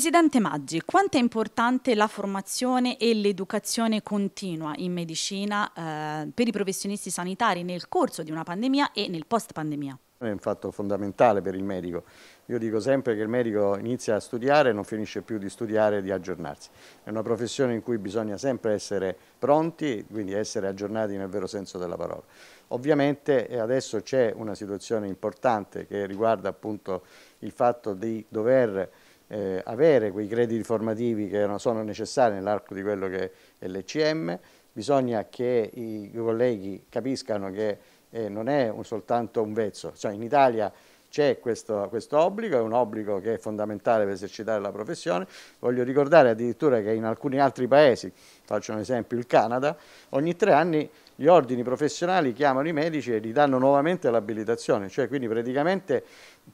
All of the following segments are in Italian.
Presidente Maggi, quanto è importante la formazione e l'educazione continua in medicina eh, per i professionisti sanitari nel corso di una pandemia e nel post pandemia? È un fatto fondamentale per il medico. Io dico sempre che il medico inizia a studiare e non finisce più di studiare e di aggiornarsi. È una professione in cui bisogna sempre essere pronti, quindi essere aggiornati nel vero senso della parola. Ovviamente eh, adesso c'è una situazione importante che riguarda appunto il fatto di dover eh, avere quei crediti formativi che sono necessari nell'arco di quello che è l'ECM, bisogna che i colleghi capiscano che eh, non è un soltanto un vezzo, cioè, in Italia c'è questo, questo, obbligo, è un obbligo che è fondamentale per esercitare la professione. Voglio ricordare addirittura che in alcuni altri paesi, faccio un esempio il Canada, ogni tre anni gli ordini professionali chiamano i medici e gli danno nuovamente l'abilitazione, cioè quindi praticamente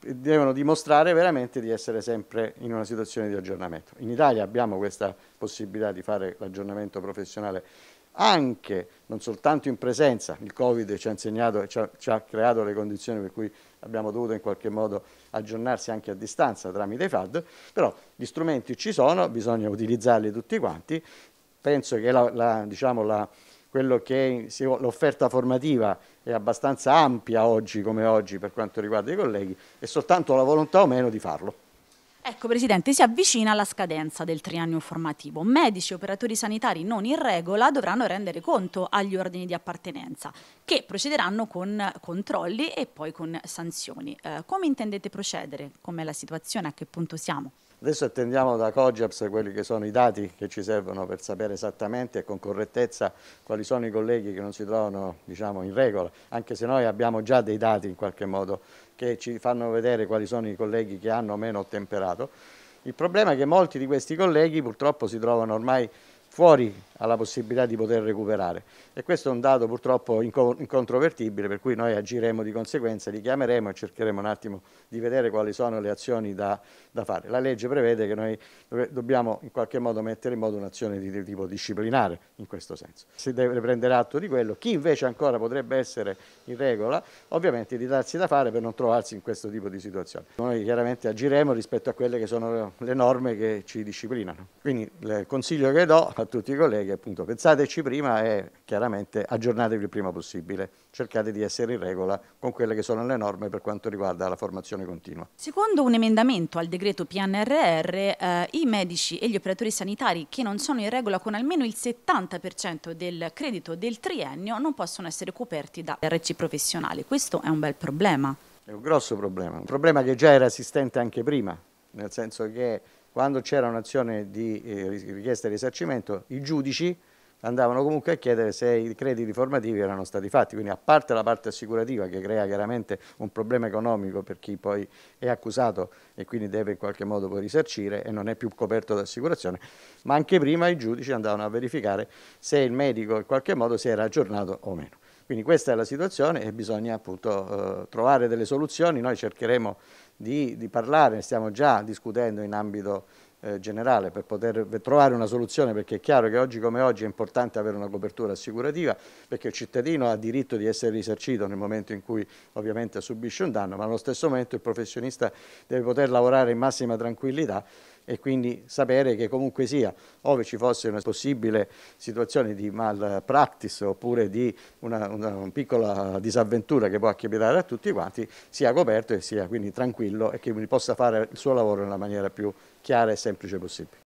devono dimostrare veramente di essere sempre in una situazione di aggiornamento. In Italia abbiamo questa possibilità di fare l'aggiornamento professionale anche, non soltanto in presenza, il Covid ci ha insegnato e ci ha, ci ha creato le condizioni per cui abbiamo dovuto in qualche modo aggiornarsi anche a distanza tramite i FAD, però gli strumenti ci sono, bisogna utilizzarli tutti quanti, penso che la, la, diciamo, la quello che è l'offerta formativa è abbastanza ampia oggi come oggi per quanto riguarda i colleghi, e soltanto la volontà o meno di farlo. Ecco Presidente, si avvicina la scadenza del triennio formativo. Medici e operatori sanitari non in regola dovranno rendere conto agli ordini di appartenenza, che procederanno con controlli e poi con sanzioni. Eh, come intendete procedere? Com'è la situazione? A che punto siamo? Adesso attendiamo da Cogiaps quelli che sono i dati che ci servono per sapere esattamente e con correttezza quali sono i colleghi che non si trovano diciamo, in regola, anche se noi abbiamo già dei dati in qualche modo che ci fanno vedere quali sono i colleghi che hanno meno ottemperato. Il problema è che molti di questi colleghi purtroppo si trovano ormai fuori alla possibilità di poter recuperare. E questo è un dato purtroppo incontrovertibile, per cui noi agiremo di conseguenza, li chiameremo e cercheremo un attimo di vedere quali sono le azioni da, da fare. La legge prevede che noi dobbiamo in qualche modo mettere in modo un'azione di, di, tipo disciplinare in questo senso. Si deve prendere atto di quello. Chi invece ancora potrebbe essere in regola, ovviamente di darsi da fare per non trovarsi in questo tipo di situazione. Noi chiaramente agiremo rispetto a quelle che sono le norme che ci disciplinano. Quindi il consiglio che do a tutti i colleghi che appunto pensateci prima e chiaramente aggiornatevi il prima possibile, cercate di essere in regola con quelle che sono le norme per quanto riguarda la formazione continua. Secondo un emendamento al decreto PNRR, eh, i medici e gli operatori sanitari che non sono in regola con almeno il 70% del credito del triennio non possono essere coperti da RC professionale. Questo è un bel problema. È un grosso problema, un problema che già era esistente anche prima, nel senso che quando c'era un'azione di eh, richiesta di risarcimento, i giudici andavano comunque a chiedere se i crediti formativi erano stati fatti, quindi a parte la parte assicurativa che crea chiaramente un problema economico per chi poi è accusato e quindi deve in qualche modo poi risarcire e non è più coperto da assicurazione, ma anche prima i giudici andavano a verificare se il medico in qualche modo si era aggiornato o meno. Quindi questa è la situazione e bisogna appunto eh, trovare delle soluzioni, noi cercheremo di, di parlare, ne stiamo già discutendo in ambito eh, generale per poter trovare una soluzione perché è chiaro che oggi come oggi è importante avere una copertura assicurativa perché il cittadino ha diritto di essere risarcito nel momento in cui ovviamente subisce un danno ma allo stesso momento il professionista deve poter lavorare in massima tranquillità e quindi sapere che comunque sia, ove ci fosse una possibile situazione di malpractice oppure di una, una, una piccola disavventura che può capitare a tutti quanti, sia coperto e sia quindi tranquillo e che possa fare il suo lavoro nella maniera più chiara e semplice possibile.